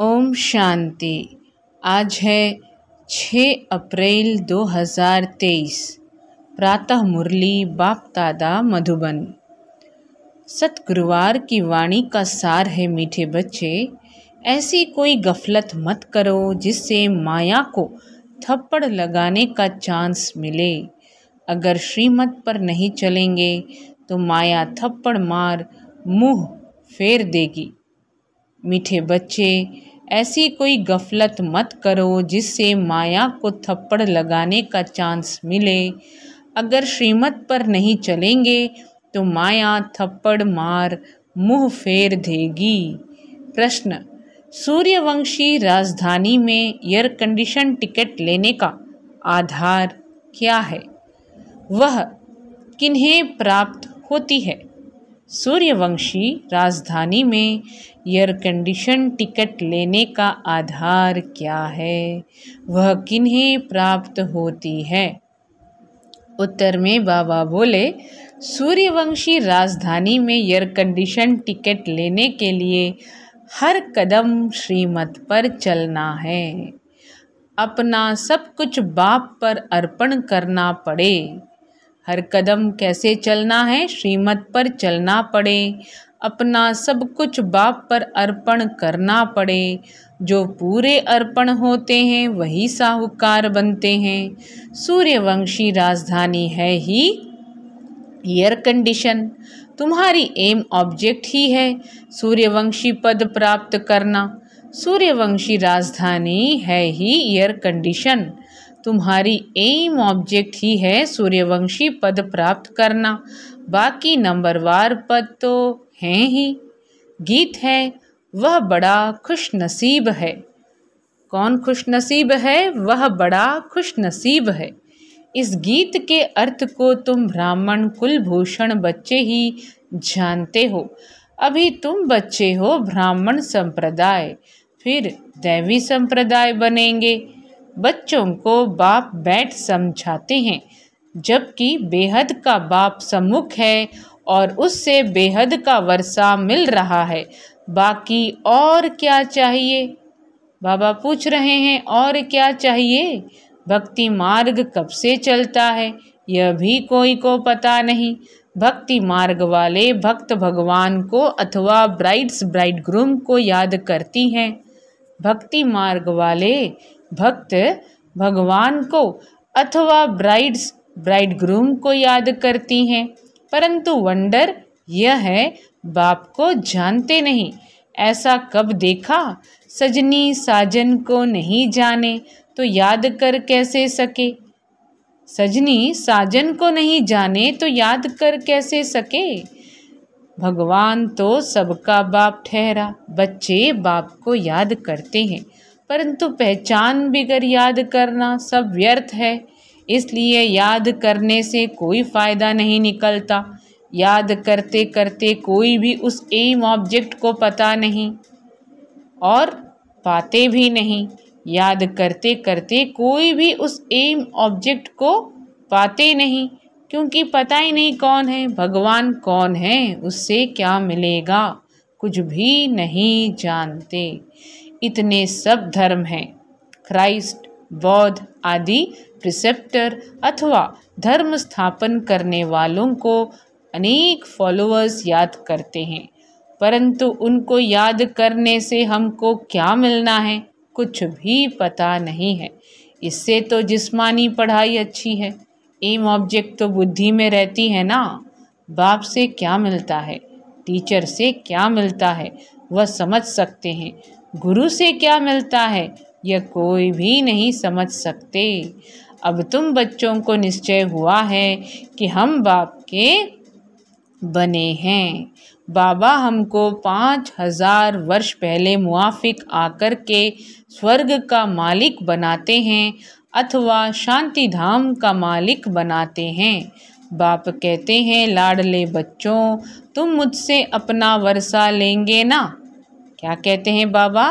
ओम शांति आज है 6 अप्रैल 2023 प्रातः मुरली बाप दादा मधुबन सतगुरुवार की वाणी का सार है मीठे बच्चे ऐसी कोई गफलत मत करो जिससे माया को थप्पड़ लगाने का चांस मिले अगर श्रीमत पर नहीं चलेंगे तो माया थप्पड़ मार मुंह फेर देगी मीठे बच्चे ऐसी कोई गफलत मत करो जिससे माया को थप्पड़ लगाने का चांस मिले अगर श्रीमत पर नहीं चलेंगे तो माया थप्पड़ मार मुंह फेर देगी प्रश्न सूर्यवंशी राजधानी में एयर कंडीशन टिकट लेने का आधार क्या है वह किन्हें प्राप्त होती है सूर्यवंशी राजधानी में एयर कंडीशन टिकट लेने का आधार क्या है वह किन्हें प्राप्त होती है उत्तर में बाबा बोले सूर्यवंशी राजधानी में एयर कंडीशन टिकट लेने के लिए हर कदम श्रीमत पर चलना है अपना सब कुछ बाप पर अर्पण करना पड़े हर कदम कैसे चलना है श्रीमत पर चलना पड़े अपना सब कुछ बाप पर अर्पण करना पड़े जो पूरे अर्पण होते हैं वही साहूकार बनते हैं सूर्यवंशी राजधानी है ही एयर कंडीशन तुम्हारी एम ऑब्जेक्ट ही है सूर्यवंशी पद प्राप्त करना सूर्यवंशी राजधानी है ही एयर कंडीशन तुम्हारी एम ऑब्जेक्ट ही है सूर्यवंशी पद प्राप्त करना बाकी नंबरवार पद तो हैं ही गीत है वह बड़ा खुश नसीब है कौन खुश नसीब है वह बड़ा खुश नसीब है इस गीत के अर्थ को तुम ब्राह्मण कुलभूषण बच्चे ही जानते हो अभी तुम बच्चे हो ब्राह्मण संप्रदाय फिर दैवी संप्रदाय बनेंगे बच्चों को बाप बैठ समझाते हैं जबकि बेहद का बाप सम्मुख है और उससे बेहद का वर्षा मिल रहा है बाकी और क्या चाहिए बाबा पूछ रहे हैं और क्या चाहिए भक्ति मार्ग कब से चलता है यह भी कोई को पता नहीं भक्ति मार्ग वाले भक्त भगवान को अथवा ब्राइड्स ब्राइड ग्रूम को याद करती हैं भक्ति मार्ग वाले भक्त भगवान को अथवा ब्राइड्स ब्राइड ग्रूम को याद करती हैं परंतु वंडर यह है बाप को जानते नहीं ऐसा कब देखा सजनी साजन को नहीं जाने तो याद कर कैसे सके सजनी साजन को नहीं जाने तो याद कर कैसे सके भगवान तो सबका बाप ठहरा बच्चे बाप को याद करते हैं परंतु पहचान बिगर याद करना सब व्यर्थ है इसलिए याद करने से कोई फ़ायदा नहीं निकलता याद करते करते कोई भी उस एम ऑब्जेक्ट को पता नहीं और पाते भी नहीं याद करते करते कोई भी उस एम ऑब्जेक्ट को पाते नहीं क्योंकि पता ही नहीं कौन है भगवान कौन है उससे क्या मिलेगा कुछ भी नहीं जानते इतने सब धर्म हैं क्राइस्ट बौद्ध आदि प्रिसेप्टर अथवा धर्म स्थापन करने वालों को अनेक फॉलोअर्स याद करते हैं परंतु उनको याद करने से हमको क्या मिलना है कुछ भी पता नहीं है इससे तो जिस्मानी पढ़ाई अच्छी है एम ऑब्जेक्ट तो बुद्धि में रहती है ना बाप से क्या मिलता है टीचर से क्या मिलता है वह समझ सकते हैं गुरु से क्या मिलता है यह कोई भी नहीं समझ सकते अब तुम बच्चों को निश्चय हुआ है कि हम बाप के बने हैं बाबा हमको पाँच हजार वर्ष पहले मुआफिक आकर के स्वर्ग का मालिक बनाते हैं अथवा शांति धाम का मालिक बनाते हैं बाप कहते हैं लाडले बच्चों तुम मुझसे अपना वर्षा लेंगे ना क्या कहते हैं बाबा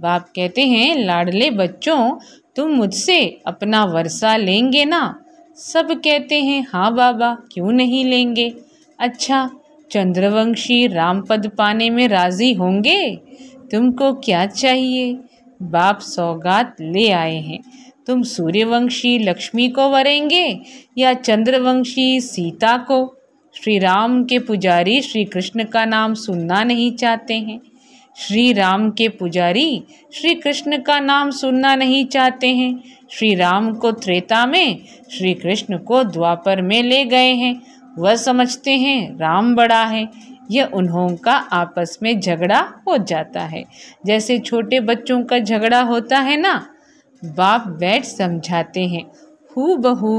बाप कहते हैं लाडले बच्चों तुम मुझसे अपना वर्षा लेंगे ना सब कहते हैं हाँ बाबा क्यों नहीं लेंगे अच्छा चंद्रवंशी रामपद पाने में राज़ी होंगे तुमको क्या चाहिए बाप सौगात ले आए हैं तुम सूर्यवंशी लक्ष्मी को वरेंगे या चंद्रवंशी सीता को श्री राम के पुजारी श्री कृष्ण का नाम सुनना नहीं चाहते हैं श्री राम के पुजारी श्री कृष्ण का नाम सुनना नहीं चाहते हैं श्री राम को त्रेता में श्री कृष्ण को द्वापर में ले गए हैं वह समझते हैं राम बड़ा है यह उन्हों का आपस में झगड़ा हो जाता है जैसे छोटे बच्चों का झगड़ा होता है ना बाप बैठ समझाते हैं हु बहू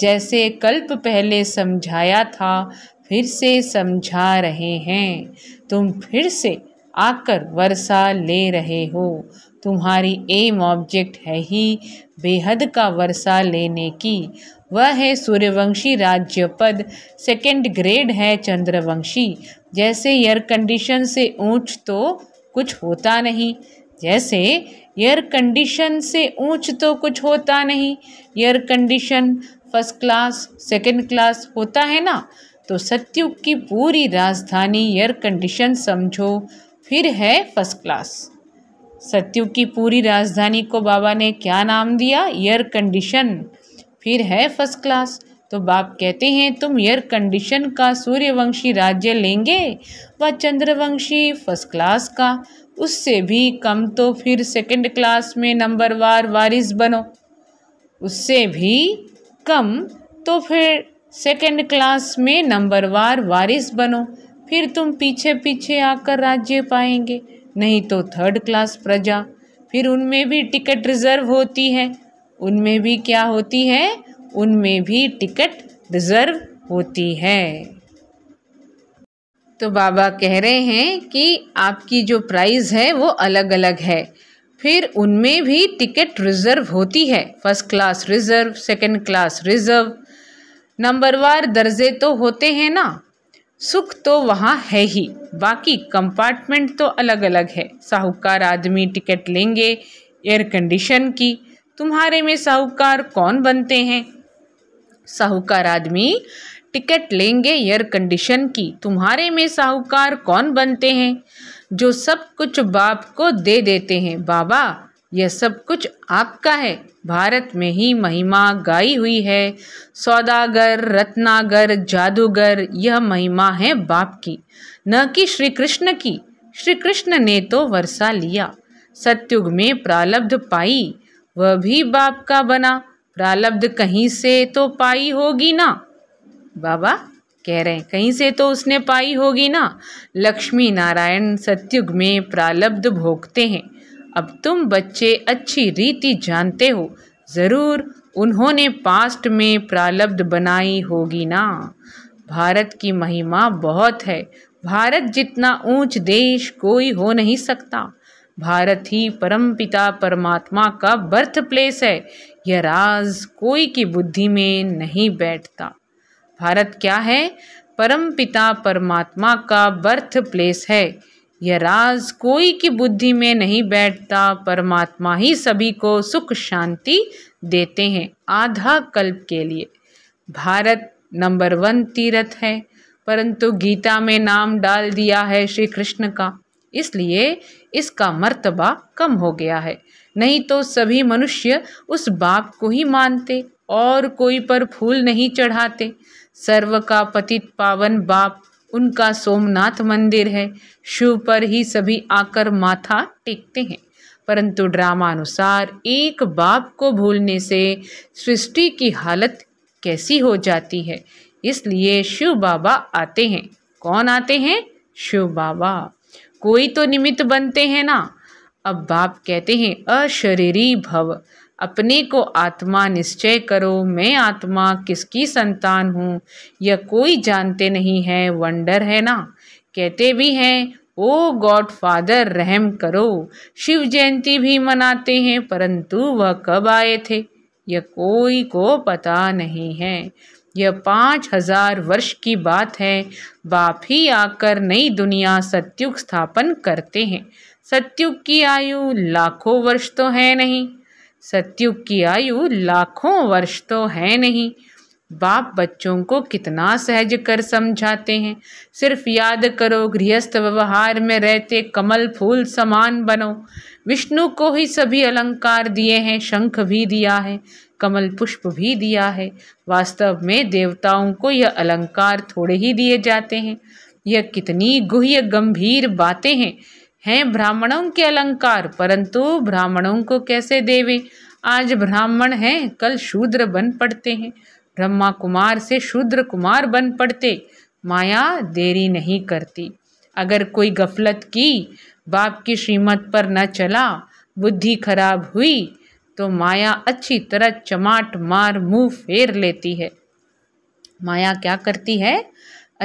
जैसे कल्प पहले समझाया था फिर से समझा रहे हैं तुम फिर से आकर वर्षा ले रहे हो तुम्हारी एम ऑब्जेक्ट है ही बेहद का वर्षा लेने की वह है सूर्यवंशी राज्य पद सेकेंड ग्रेड है चंद्रवंशी जैसे एयर कंडीशन से ऊंच तो कुछ होता नहीं जैसे एयर कंडीशन से ऊंच तो कुछ होता नहीं air condition first class second class होता है ना तो सत्युग की पूरी राजधानी एयर कंडीशन समझो फिर है फर्स्ट क्लास सत्यु की पूरी राजधानी को बाबा ने क्या नाम दिया एयर कंडीशन फिर है फर्स्ट क्लास तो बाप कहते हैं तुम एयर कंडीशन का सूर्यवंशी राज्य लेंगे व चंद्रवंशी फर्स्ट क्लास का उससे भी कम तो फिर सेकंड क्लास में नंबर वार वारिस बनो उससे भी कम तो फिर सेकंड क्लास में नंबर वार वारिस बनो फिर तुम पीछे पीछे आकर राज्य पाएंगे नहीं तो थर्ड क्लास प्रजा फिर उनमें भी टिकट रिजर्व होती है उनमें भी क्या होती है उनमें भी टिकट रिजर्व होती है तो बाबा कह रहे हैं कि आपकी जो प्राइस है वो अलग अलग है फिर उनमें भी टिकट रिजर्व होती है first class reserve second class reserve नंबरवार दर्जे तो होते हैं ना सुख तो वहाँ है ही बाकी कंपार्टमेंट तो अलग अलग है साहूकार आदमी टिकट लेंगे एयर कंडीशन की तुम्हारे में साहूकार कौन बनते हैं साहूकार आदमी टिकट लेंगे एयर कंडीशन की तुम्हारे में साहूकार कौन बनते हैं जो सब कुछ बाप को दे देते हैं बाबा यह सब कुछ आपका है भारत में ही महिमा गाई हुई है सौदागर रत्नागर जादूगर यह महिमा है बाप की न कि श्री कृष्ण की श्री कृष्ण ने तो वर्षा लिया सत्युग में प्रालब्ध पाई वह भी बाप का बना प्रालब्ध कहीं से तो पाई होगी ना बाबा कह रहे हैं कहीं से तो उसने पाई होगी ना लक्ष्मी नारायण सत्युग में प्रालब्ध भोगते हैं अब तुम बच्चे अच्छी रीति जानते हो ज़रूर उन्होंने पास्ट में प्रालब्ध बनाई होगी ना भारत की महिमा बहुत है भारत जितना ऊंच देश कोई हो नहीं सकता भारत ही परमपिता परमात्मा का बर्थ प्लेस है यह राज कोई की बुद्धि में नहीं बैठता भारत क्या है परमपिता परमात्मा का बर्थ प्लेस है यह राज कोई की बुद्धि में नहीं बैठता परमात्मा ही सभी को सुख शांति देते हैं आधा कल्प के लिए भारत नंबर वन तीर्थ है परंतु गीता में नाम डाल दिया है श्री कृष्ण का इसलिए इसका मर्तबा कम हो गया है नहीं तो सभी मनुष्य उस बाप को ही मानते और कोई पर फूल नहीं चढ़ाते सर्व का पतित पावन बाप उनका सोमनाथ मंदिर है शिव पर ही सभी आकर माथा टेकते हैं परंतु ड्रामा अनुसार एक बाप को भूलने से सृष्टि की हालत कैसी हो जाती है इसलिए शिव बाबा आते हैं कौन आते हैं शिव बाबा कोई तो निमित्त बनते हैं ना अब बाप कहते हैं अशरीरी भव अपने को आत्मा निश्चय करो मैं आत्मा किसकी संतान हूँ यह कोई जानते नहीं है वंडर है ना कहते भी हैं ओ गॉड फादर रहम करो शिव जयंती भी मनाते हैं परंतु वह कब आए थे यह कोई को पता नहीं है यह पाँच हजार वर्ष की बात है बाप ही आकर नई दुनिया सत्युग स्थापन करते हैं सत्युग की आयु लाखों वर्ष तो है नहीं सत्युग की आयु लाखों वर्ष तो है नहीं बाप बच्चों को कितना सहज कर समझाते हैं सिर्फ याद करो गृहस्थ व्यवहार में रहते कमल फूल समान बनो विष्णु को ही सभी अलंकार दिए हैं शंख भी दिया है कमल पुष्प भी दिया है वास्तव में देवताओं को यह अलंकार थोड़े ही दिए जाते हैं यह कितनी गुह्य गंभीर बातें हैं हैं ब्राह्मणों के अलंकार परंतु ब्राह्मणों को कैसे देवे आज ब्राह्मण हैं कल शूद्र बन पड़ते हैं ब्रह्मा कुमार से शूद्र कुमार बन पड़ते माया देरी नहीं करती अगर कोई गफलत की बाप की श्रीमत पर न चला बुद्धि खराब हुई तो माया अच्छी तरह चमाट मार मुंह फेर लेती है माया क्या करती है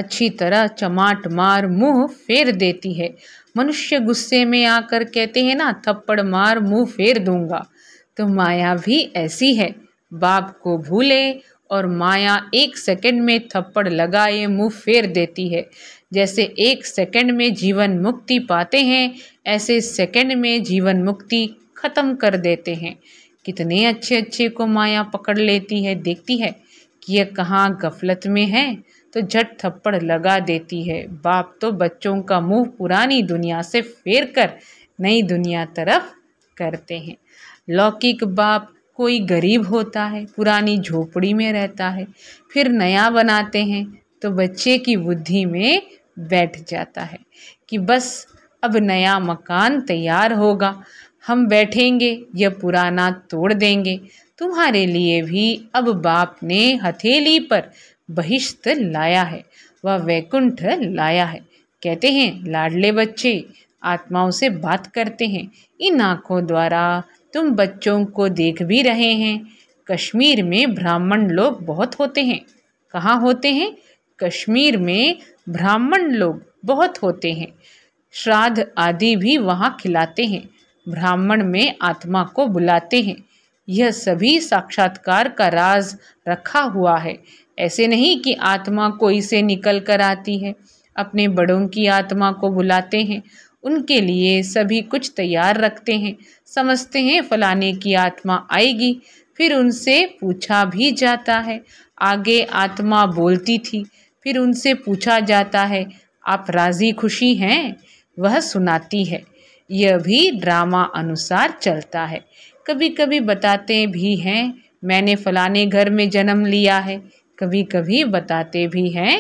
अच्छी तरह चमाट मार मुंह फेर देती है मनुष्य गुस्से में आकर कहते हैं ना थप्पड़ मार मुंह फेर दूंगा तो माया भी ऐसी है बाप को भूले और माया एक सेकंड में थप्पड़ लगाए मुंह फेर देती है जैसे एक सेकंड में जीवन मुक्ति पाते हैं ऐसे सेकंड में जीवन मुक्ति खत्म कर देते हैं कितने अच्छे अच्छे को माया पकड़ लेती है देखती है कि यह कहाँ गफलत में है तो झट थप्पड़ लगा देती है बाप तो बच्चों का मुंह पुरानी दुनिया से फेर कर नई दुनिया तरफ करते हैं लौकिक बाप कोई गरीब होता है पुरानी झोपड़ी में रहता है फिर नया बनाते हैं तो बच्चे की बुद्धि में बैठ जाता है कि बस अब नया मकान तैयार होगा हम बैठेंगे यह पुराना तोड़ देंगे तुम्हारे लिए भी अब बाप ने हथेली पर बहिष्ठ लाया है वह वैकुंठ लाया है कहते हैं लाडले बच्चे आत्माओं से बात करते हैं इन आँखों द्वारा तुम बच्चों को देख भी रहे हैं कश्मीर में ब्राह्मण लोग बहुत होते हैं कहाँ होते हैं कश्मीर में ब्राह्मण लोग बहुत होते हैं श्राद्ध आदि भी वहाँ खिलाते हैं ब्राह्मण में आत्मा को बुलाते हैं यह सभी साक्षात्कार का राज रखा हुआ है ऐसे नहीं कि आत्मा कोई से निकल कर आती है अपने बड़ों की आत्मा को बुलाते हैं उनके लिए सभी कुछ तैयार रखते हैं समझते हैं फलाने की आत्मा आएगी फिर उनसे पूछा भी जाता है आगे आत्मा बोलती थी फिर उनसे पूछा जाता है आप राज़ी खुशी हैं वह सुनाती है यह भी ड्रामा अनुसार चलता है कभी कभी बताते भी हैं मैंने फलाने घर में जन्म लिया है कभी कभी बताते भी हैं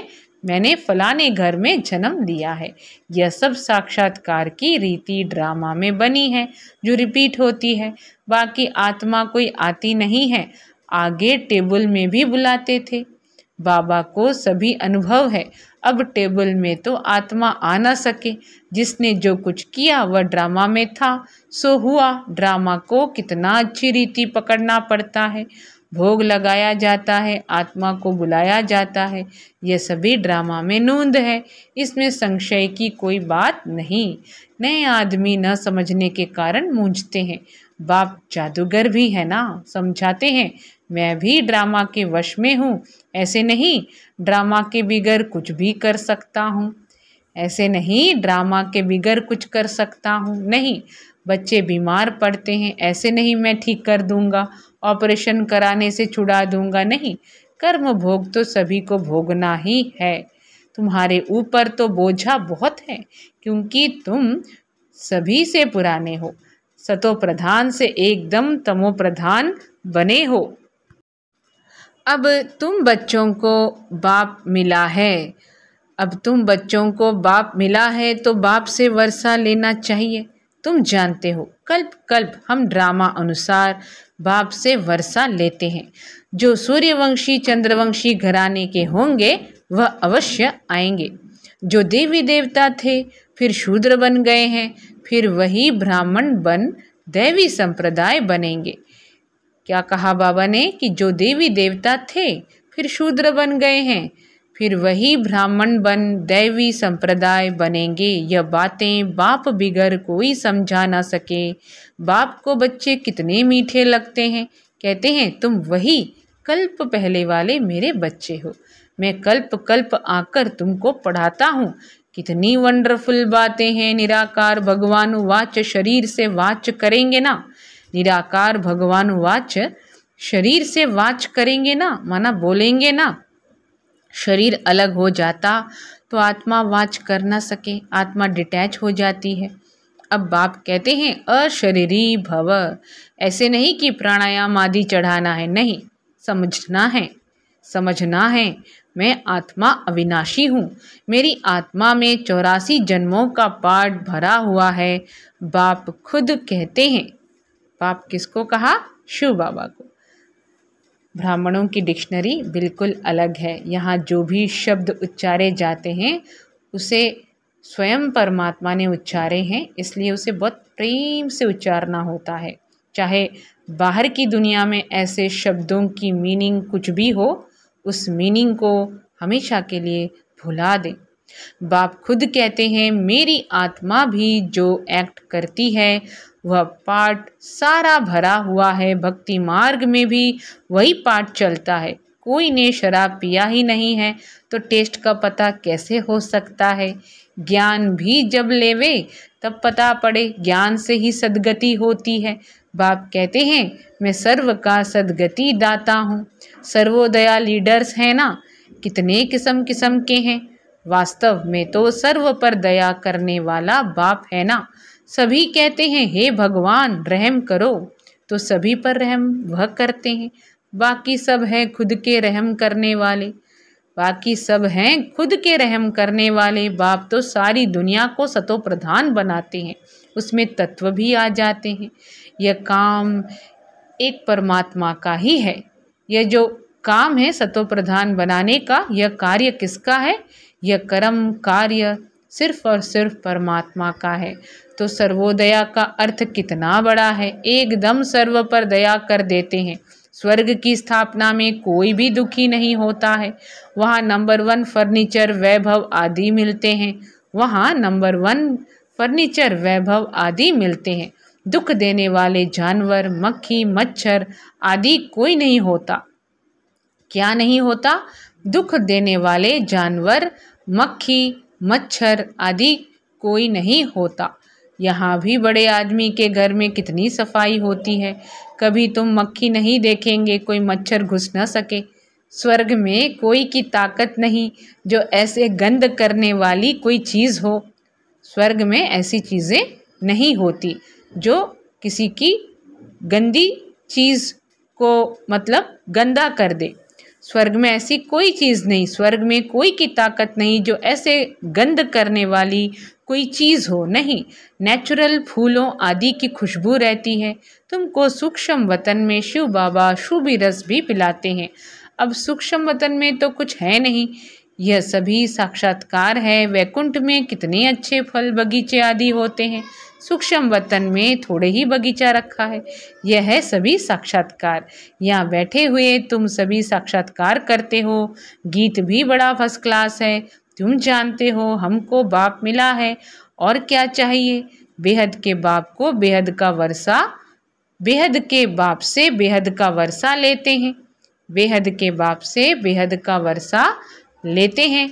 मैंने फलाने घर में जन्म लिया है यह सब साक्षात्कार की रीति ड्रामा में बनी है जो रिपीट होती है बाकी आत्मा कोई आती नहीं है आगे टेबल में भी बुलाते थे बाबा को सभी अनुभव है अब टेबल में तो आत्मा आ ना सके जिसने जो कुछ किया वह ड्रामा में था सो हुआ ड्रामा को कितना अच्छी रीति पकड़ना पड़ता है भोग लगाया जाता है आत्मा को बुलाया जाता है यह सभी ड्रामा में नूंद है इसमें संशय की कोई बात नहीं नए आदमी न समझने के कारण मूंझते हैं बाप जादूगर भी है ना समझाते हैं मैं भी ड्रामा के वश में हूँ ऐसे नहीं ड्रामा के बिगर कुछ भी कर सकता हूँ ऐसे नहीं ड्रामा के बिगर कुछ कर सकता हूँ नहीं बच्चे बीमार पड़ते हैं ऐसे नहीं मैं ठीक कर दूंगा ऑपरेशन कराने से छुड़ा दूंगा नहीं कर्म भोग तो सभी को भोगना ही है तुम्हारे ऊपर तो बोझा बहुत है क्योंकि तुम सभी से पुराने हो सतो प्रधान से एकदम तमो प्रधान बने हो अब तुम बच्चों को बाप मिला है अब तुम बच्चों को बाप मिला है तो बाप से वर्षा लेना चाहिए तुम जानते हो कल्प कल्प हम ड्रामा अनुसार बाप से वर्षा लेते हैं जो सूर्यवंशी चंद्रवंशी घराने के होंगे वह अवश्य आएंगे जो देवी देवता थे फिर शूद्र बन गए हैं फिर वही ब्राह्मण बन दैवी संप्रदाय बनेंगे क्या कहा बाबा ने कि जो देवी देवता थे फिर शूद्र बन गए हैं फिर वही ब्राह्मण बन दैवी संप्रदाय बनेंगे यह बातें बाप बिगर कोई समझा ना सके बाप को बच्चे कितने मीठे लगते हैं कहते हैं तुम वही कल्प पहले वाले मेरे बच्चे हो मैं कल्प कल्प आकर तुमको पढ़ाता हूँ कितनी वंडरफुल बातें हैं निराकार भगवान वाच शरीर से वाच करेंगे ना निराकार भगवान वाच शरीर से वाच करेंगे ना माना बोलेंगे ना शरीर अलग हो जाता तो आत्मा वाच कर ना सके आत्मा डिटैच हो जाती है अब बाप कहते हैं अशरीरी भव ऐसे नहीं कि प्राणायाम आदि चढ़ाना है नहीं समझना है समझना है मैं आत्मा अविनाशी हूँ मेरी आत्मा में चौरासी जन्मों का पाठ भरा हुआ है बाप खुद कहते हैं बाप किसको कहा शिव बाबा को ब्राह्मणों की डिक्शनरी बिल्कुल अलग है यहाँ जो भी शब्द उच्चारे जाते हैं उसे स्वयं परमात्मा ने उच्चारे हैं इसलिए उसे बहुत प्रेम से उच्चारना होता है चाहे बाहर की दुनिया में ऐसे शब्दों की मीनिंग कुछ भी हो उस मीनिंग को हमेशा के लिए भुला दें बाप खुद कहते हैं मेरी आत्मा भी जो एक्ट करती है वह पाठ सारा भरा हुआ है भक्ति मार्ग में भी वही पाठ चलता है कोई ने शराब पिया ही नहीं है तो टेस्ट का पता कैसे हो सकता है ज्ञान भी जब लेवे तब पता पड़े ज्ञान से ही सदगति होती है बाप कहते हैं मैं सर्व का सदगति दाता हूँ सर्वोदया लीडर्स हैं ना कितने किस्म किस्म के हैं वास्तव में तो सर्व पर दया करने वाला बाप है ना सभी कहते हैं हे भगवान रहम करो तो सभी पर रहम वह करते हैं बाकी सब हैं खुद के रहम करने वाले बाकी सब हैं खुद के रहम करने वाले बाप तो सारी दुनिया को सतो प्रधान बनाते हैं उसमें तत्व भी आ जाते हैं यह काम एक परमात्मा का ही है यह जो काम है सतो प्रधान बनाने का यह कार्य किसका है यह कर्म कार्य सिर्फ और सिर्फ परमात्मा का है तो सर्वोदया का अर्थ कितना बड़ा है एकदम सर्व पर दया कर देते हैं स्वर्ग की स्थापना में कोई भी दुखी नहीं होता है वहाँ नंबर वन फर्नीचर वैभव आदि मिलते हैं वहाँ नंबर वन फर्नीचर वैभव आदि मिलते हैं दुख देने वाले जानवर मक्खी मच्छर आदि कोई नहीं होता क्या नहीं होता दुख देने वाले जानवर मक्खी मच्छर आदि कोई नहीं होता यहाँ भी बड़े आदमी के घर में कितनी सफाई होती है कभी तुम मक्खी नहीं देखेंगे कोई मच्छर घुस ना सके स्वर्ग में कोई की ताकत नहीं जो ऐसे गंद करने वाली कोई चीज़ हो स्वर्ग में ऐसी चीज़ें नहीं होती जो किसी की गंदी चीज़ को मतलब गंदा कर दे स्वर्ग में ऐसी कोई चीज़ नहीं स्वर्ग में कोई की ताकत नहीं जो ऐसे गंद करने वाली कोई चीज़ हो नहीं नेचुरल फूलों आदि की खुशबू रहती है तुमको सूक्ष्म वतन में शिव बाबा शुभी रस भी पिलाते हैं अब सूक्ष्म वतन में तो कुछ है नहीं यह सभी साक्षात्कार है वैकुंठ में कितने अच्छे फल बगीचे आदि होते हैं सूक्ष्म वतन में थोड़े ही बगीचा रखा है यह है सभी साक्षात्कार यहाँ बैठे हुए तुम सभी साक्षात्कार करते हो गीत भी बड़ा फर्स्ट क्लास है तुम जानते हो हमको बाप मिला है और क्या चाहिए बेहद के बाप को बेहद का वर्षा बेहद के बाप से बेहद का वर्षा लेते हैं बेहद के बाप से बेहद का वर्षा लेते हैं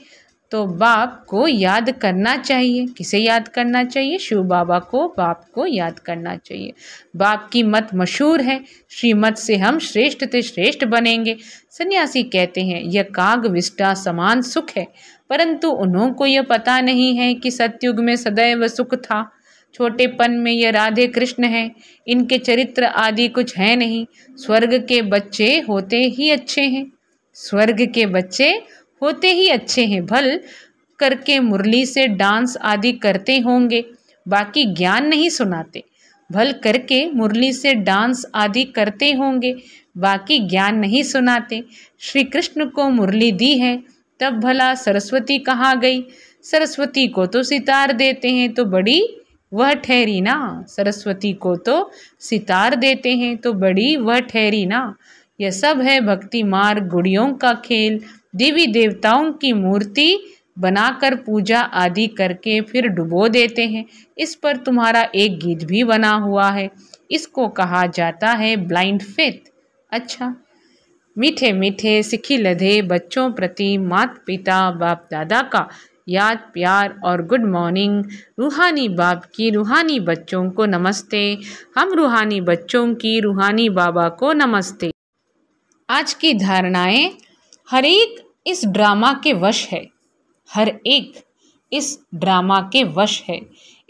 तो बाप को याद करना चाहिए किसे याद करना चाहिए शिव बाबा को बाप को याद करना चाहिए बाप की मत मशहूर है श्रीमत से हम श्रेष्ठ से श्रेष्ठ बनेंगे सन्यासी कहते हैं यह काग विष्टा समान सुख है परंतु उन्हों को यह पता नहीं है कि सत्युग में सदैव सुख था छोटेपन में ये राधे कृष्ण हैं इनके चरित्र आदि कुछ है नहीं स्वर्ग के बच्चे होते ही अच्छे हैं स्वर्ग के बच्चे होते ही अच्छे हैं भल करके मुरली से डांस आदि करते होंगे बाकी ज्ञान नहीं सुनाते भल करके मुरली से डांस आदि करते होंगे बाकी ज्ञान नहीं सुनाते श्री कृष्ण को मुरली दी है तब भला सरस्वती कहाँ गई सरस्वती को तो सितार देते हैं तो बड़ी वह ठहरी ना सरस्वती को तो सितार देते हैं तो बड़ी वह ठहरी ना यह सब है भक्ति मार्ग गुड़ियों का खेल देवी देवताओं की मूर्ति बनाकर पूजा आदि करके फिर डुबो देते हैं इस पर तुम्हारा एक गीत भी बना हुआ है इसको कहा जाता है ब्लाइंड फेथ अच्छा मीठे मीठे सिखी लधे बच्चों प्रति मात पिता बाप दादा का याद प्यार और गुड मॉर्निंग रूहानी बाप की रूहानी बच्चों को नमस्ते हम रूहानी बच्चों की रूहानी बाबा को नमस्ते आज की धारणाएं हर एक इस ड्रामा के वश है हर एक इस ड्रामा के वश है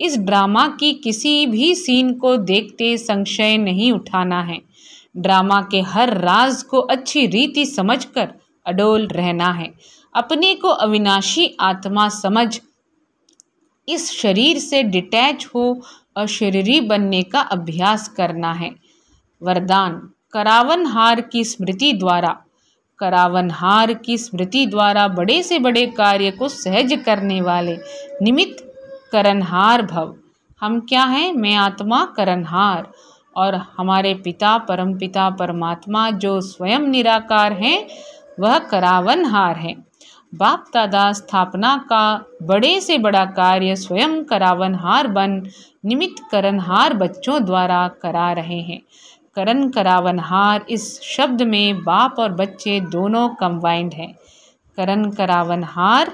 इस ड्रामा की किसी भी सीन को देखते संशय नहीं उठाना है ड्रामा के हर राज को अच्छी रीति समझकर अडोल रहना है अपने को अविनाशी आत्मा समझ इस शरीर से डिटैच हो अशरीरी बनने का अभ्यास करना है वरदान करावन हार की स्मृति द्वारा करावन हार की स्मृति द्वारा बड़े से बड़े कार्य को सहज करने वाले निमित्त करणहार भव हम क्या हैं मैं आत्मा करणहार और हमारे पिता परमपिता परमात्मा जो स्वयं निराकार हैं वह करावनहार हैं बाप दादा स्थापना का बड़े से बड़ा कार्य स्वयं करावनहार बन निमित्त करणहार बच्चों द्वारा करा रहे हैं करण करावनहार इस शब्द में बाप और बच्चे दोनों कंबाइंड हैं करण करावनहार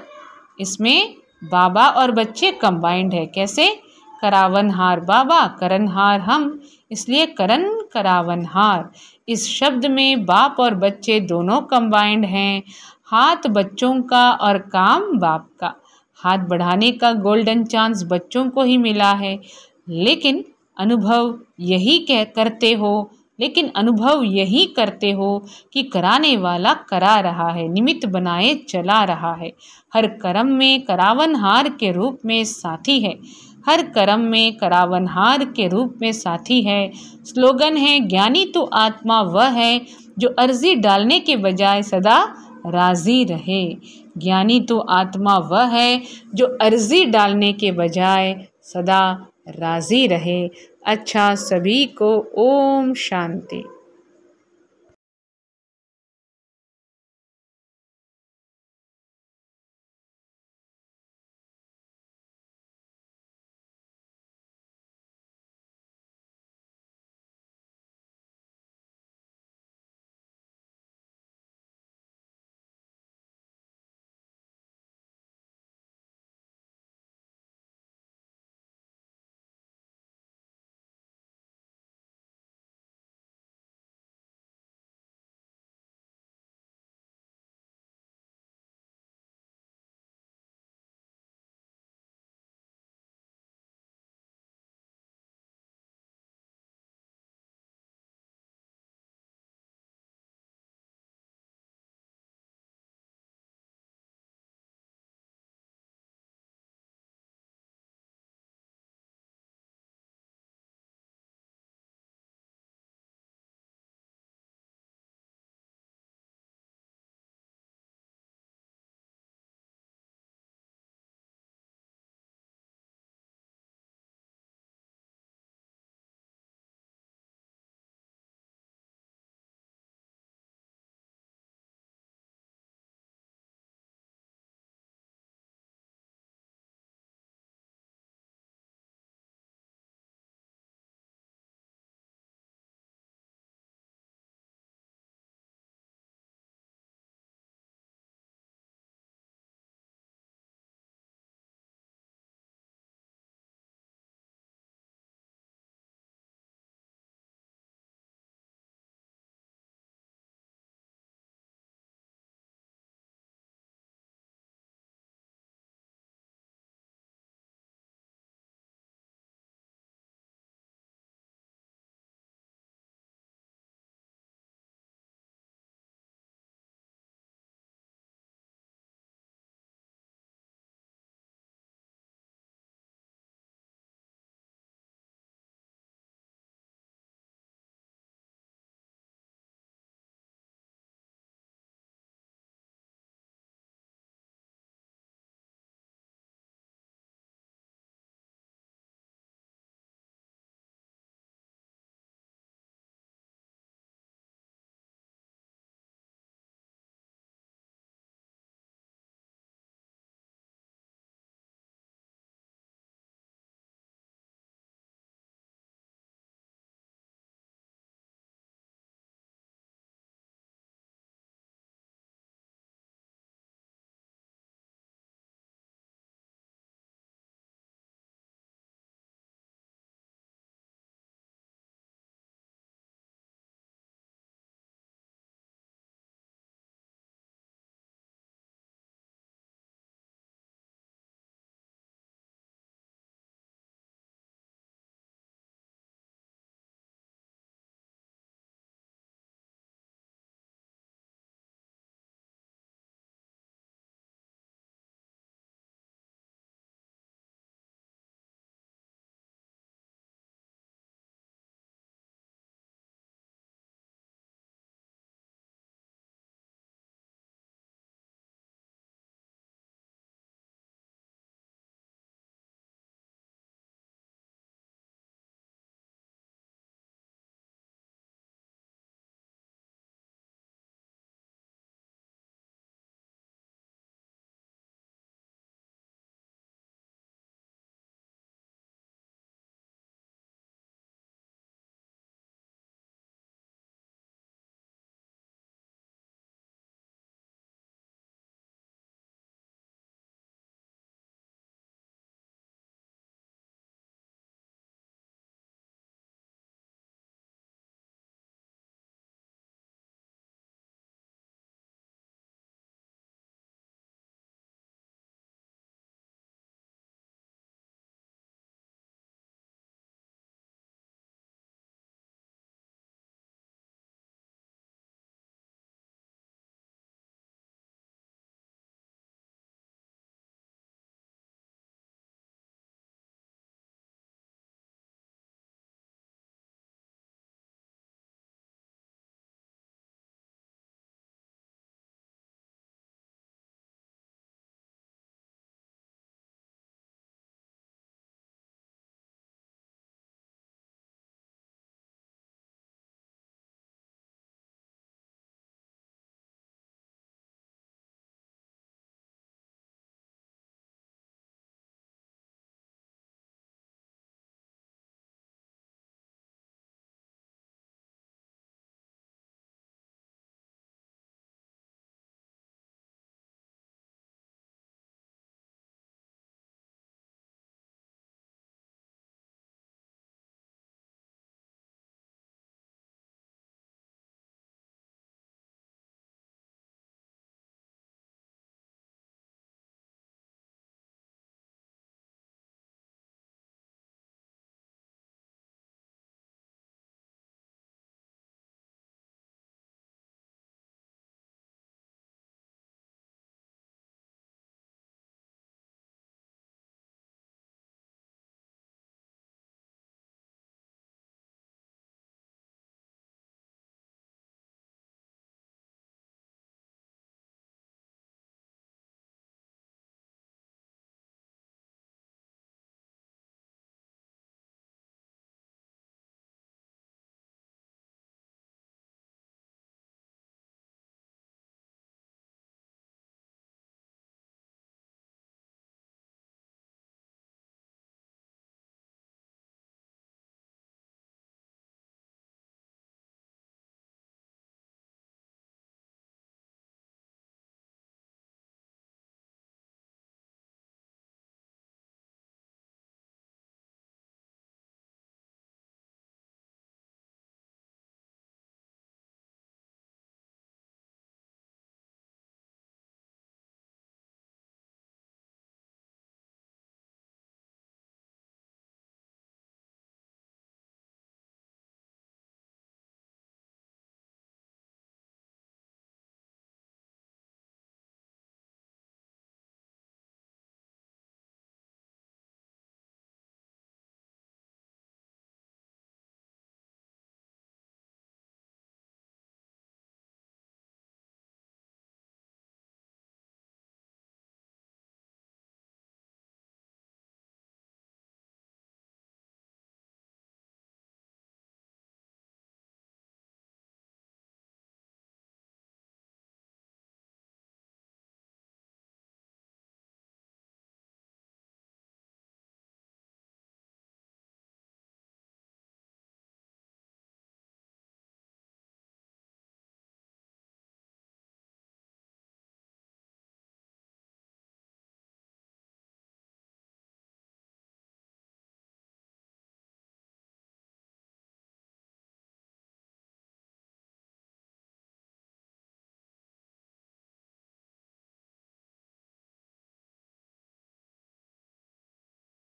इसमें बाबा और बच्चे कंबाइंड है कैसे करावन हार बाबा करण हार हम इसलिए करण करावन हार इस शब्द में बाप और बच्चे दोनों कंबाइंड हैं हाथ बच्चों का और काम बाप का हाथ बढ़ाने का गोल्डन चांस बच्चों को ही मिला है लेकिन अनुभव यही कह करते हो लेकिन अनुभव यही करते हो कि कराने वाला करा रहा है निमित्त बनाए चला रहा है हर कर्म में करावन हार के रूप में साथी है हर कर्म में करावनहार के रूप में साथी है स्लोगन है ज्ञानी तो आत्मा वह है जो अर्जी डालने के बजाय सदा राजी रहे ज्ञानी तो आत्मा वह है जो अर्जी डालने के बजाय सदा राजी रहे अच्छा सभी को ओम शांति